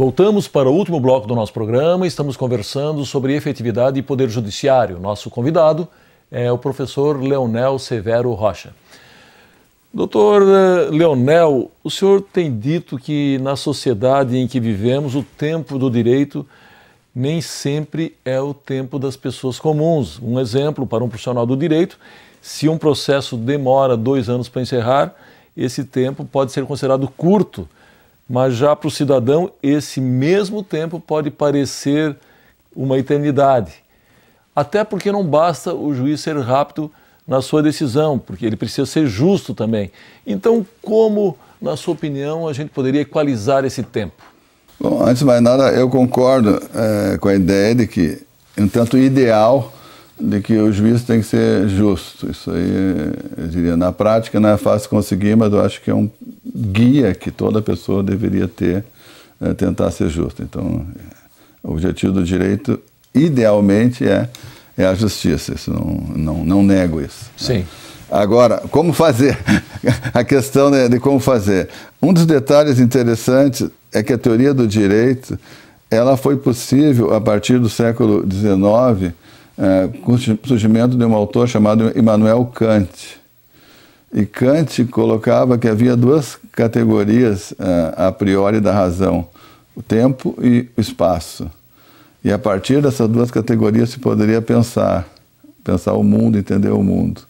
Voltamos para o último bloco do nosso programa. Estamos conversando sobre efetividade e poder judiciário. Nosso convidado é o professor Leonel Severo Rocha. Doutor eh, Leonel, o senhor tem dito que na sociedade em que vivemos, o tempo do direito nem sempre é o tempo das pessoas comuns. Um exemplo para um profissional do direito: se um processo demora dois anos para encerrar, esse tempo pode ser considerado curto mas já para o cidadão esse mesmo tempo pode parecer uma eternidade. Até porque não basta o juiz ser rápido na sua decisão, porque ele precisa ser justo também. Então, como, na sua opinião, a gente poderia equalizar esse tempo? Bom, antes de mais nada, eu concordo é, com a ideia de que, um tanto ideal, de que o juiz tem que ser justo. Isso aí, eu diria, na prática não é fácil conseguir, mas eu acho que é um guia que toda pessoa deveria ter, é, tentar ser justa. Então, o objetivo do direito, idealmente, é, é a justiça. Isso não, não, não nego isso. Né? Sim. Né? Agora, como fazer? a questão de, né, de como fazer. Um dos detalhes interessantes é que a teoria do direito ela foi possível a partir do século XIX, eh, com o surgimento de um autor chamado Immanuel Kant. E Kant colocava que havia duas categorias eh, a priori da razão: o tempo e o espaço. E a partir dessas duas categorias se poderia pensar, pensar o mundo, entender o mundo.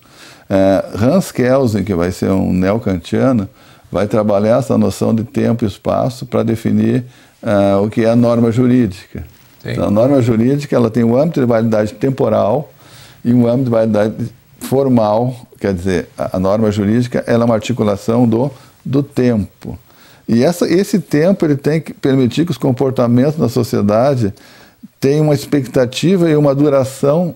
Eh, Hans Kelsen, que vai ser um neocantiano, vai trabalhar essa noção de tempo e espaço para definir uh, o que é a norma jurídica. Então, a norma jurídica ela tem um âmbito de validade temporal e um âmbito de validade formal Quer dizer, a, norma jurídica ela é uma articulação do, do tempo. E essa, esse tempo ele tem que permitir que os comportamentos da sociedade tenham uma expectativa e uma duração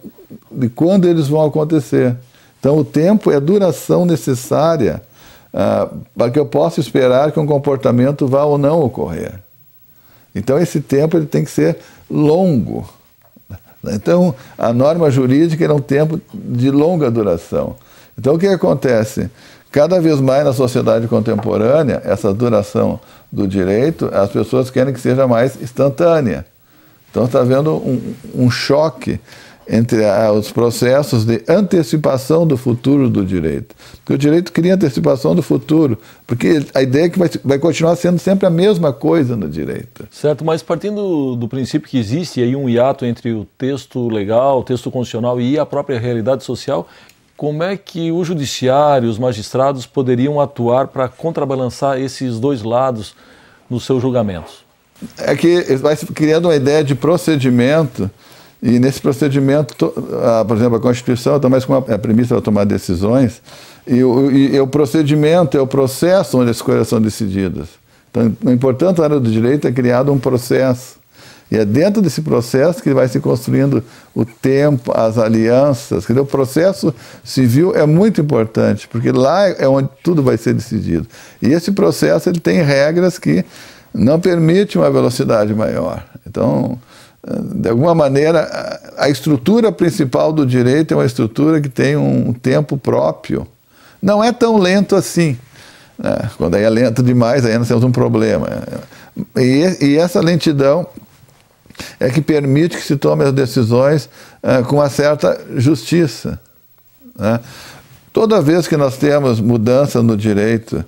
de quando eles vão acontecer. Então, o tempo é a duração necessária uh, para que eu possa esperar que um comportamento vá ou não ocorrer. Então, esse tempo ele tem que ser longo. Então, a norma jurídica é um tempo de longa duração. Então o que acontece? Cada vez mais na sociedade contemporânea, essa duração do direito, as pessoas querem que seja mais instantânea. Então está havendo um, um, choque entre ah, os processos de antecipação do futuro do direito. Porque o direito cria antecipação do futuro, porque a ideia é que vai, vai continuar sendo sempre a mesma coisa no direito. Certo, mas partindo do princípio que existe aí um hiato entre o texto legal, o texto constitucional e a própria realidade social, como é que o judiciário, os magistrados poderiam atuar para contrabalançar esses dois lados nos seus julgamentos? É que vai se criando uma ideia de procedimento e nesse procedimento, por exemplo, a Constituição está então, mais com é a premissa para é tomar decisões, e o, e o, procedimento é o processo onde as coisas são decididas. Então, o importante área do direito é criado um processo e é dentro desse processo que vai se construindo o tempo, as alianças. Dizer, o processo civil é muito importante, porque lá é onde tudo vai ser decidido. E esse processo ele tem regras que não permite uma velocidade maior. Então, de alguma maneira, a estrutura principal do direito é uma estrutura que tem um tempo próprio. Não é tão lento assim. Né? Quando aí é lento demais, aí nós temos um problema. E, e essa lentidão é que permite que se tome as decisões ah, com uma certa justiça. Né? Toda vez que nós temos mudança no direito,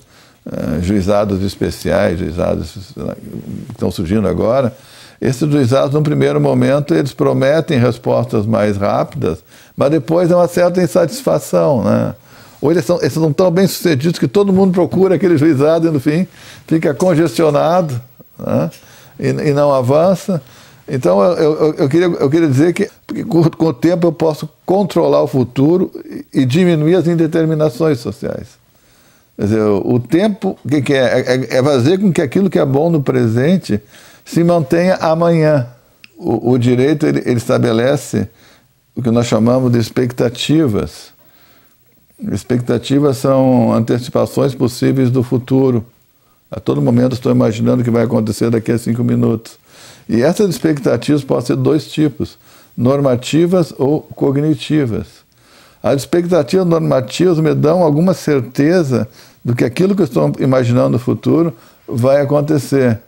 ah, juizados especiais, juizados que estão surgindo agora, esses juizados, num primeiro momento, eles prometem respostas mais rápidas, mas depois é uma certa insatisfação. Né? Ou eles, são, eles são tão bem sucedidos que todo mundo procura aquele juizado e, no fim, fica congestionado né? e, e não avança. Então, eu, eu, eu, queria, eu queria dizer que com o tempo eu posso controlar o futuro e, e diminuir as indeterminações sociais. Quer dizer, o tempo que, que é? é, é, é, fazer com que aquilo que é bom no presente se mantenha amanhã. O, o direito ele, ele, estabelece o que nós chamamos de expectativas. Expectativas são antecipações possíveis do futuro. A todo momento estou imaginando o que vai acontecer daqui a cinco minutos. E essas expectativas podem ser dois tipos: normativas ou cognitivas. As expectativas normativas me dão alguma certeza do que aquilo que eu estou imaginando no futuro vai acontecer.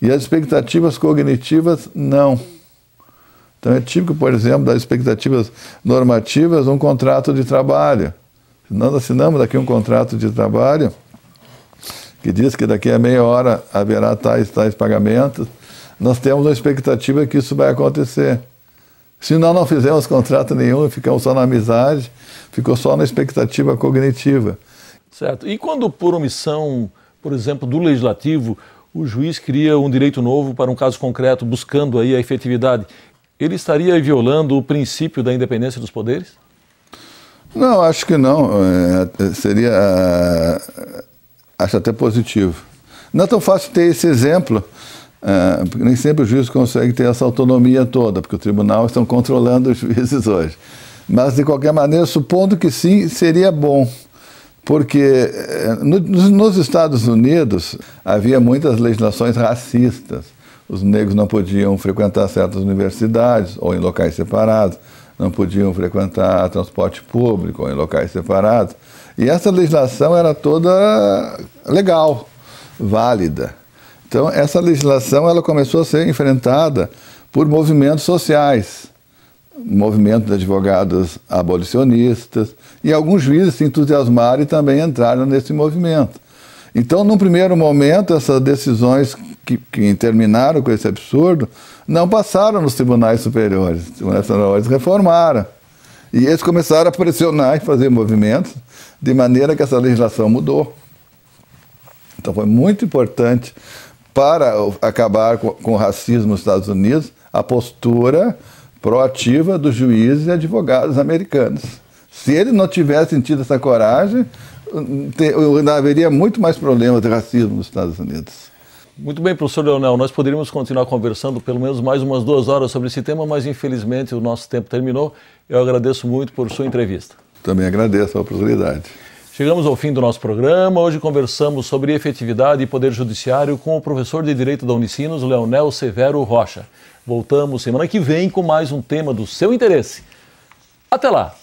E as expectativas cognitivas, não. Então é típico, por exemplo, das expectativas normativas, um contrato de trabalho. Nós assinamos aqui um contrato de trabalho que diz que daqui a meia hora haverá tais tais pagamentos, nós temos uma expectativa que isso vai acontecer. Se nós não fizermos contrato nenhum, ficamos só na amizade, ficou só na expectativa cognitiva. Certo. E quando por omissão, por exemplo, do legislativo, o juiz cria um direito novo para um caso concreto, buscando aí a efetividade, ele estaria violando o princípio da independência dos poderes? Não, acho que não. É, é seria ah, Acho até positivo. Não é tão fácil ter esse exemplo, é, porque nem sempre o juiz consegue ter essa autonomia toda, porque o tribunal está controlando os juízes hoje. Mas, de qualquer maneira, supondo que sim, seria bom, porque é, nos Estados Unidos havia muitas legislações racistas. Os negros não podiam frequentar certas universidades ou em locais separados, não podiam frequentar transporte público ou em locais separados e essa legislação era toda legal, válida. Então, essa legislação ela começou a ser enfrentada por movimentos sociais, movimento de advogados abolicionistas, e alguns juízes se entusiasmaram e também entraram nesse movimento. Então, num primeiro momento, essas decisões que, que terminaram com esse absurdo não passaram nos tribunais superiores. Os tribunais superiores reformaram. E eles começaram a pressionar e fazer movimentos, de maneira que essa legislação mudou. Então foi muito importante para acabar com o racismo nos Estados Unidos a postura proativa dos juízes e advogados americanos. Se eles não tivessem tido essa coragem, hum, haveria muito mais problemas de racismo nos Estados Unidos. Muito bem, professor Leonel, nós poderíamos continuar conversando pelo menos mais umas duas horas sobre esse tema, mas infelizmente o nosso tempo terminou. Eu agradeço muito por sua entrevista. Também agradeço a oportunidade. Chegamos ao fim do nosso programa. Hoje conversamos sobre efetividade e poder judiciário com o professor de Direito da Unicinos, Leonel Severo Rocha. Voltamos semana que vem com mais um tema do seu interesse. Até lá!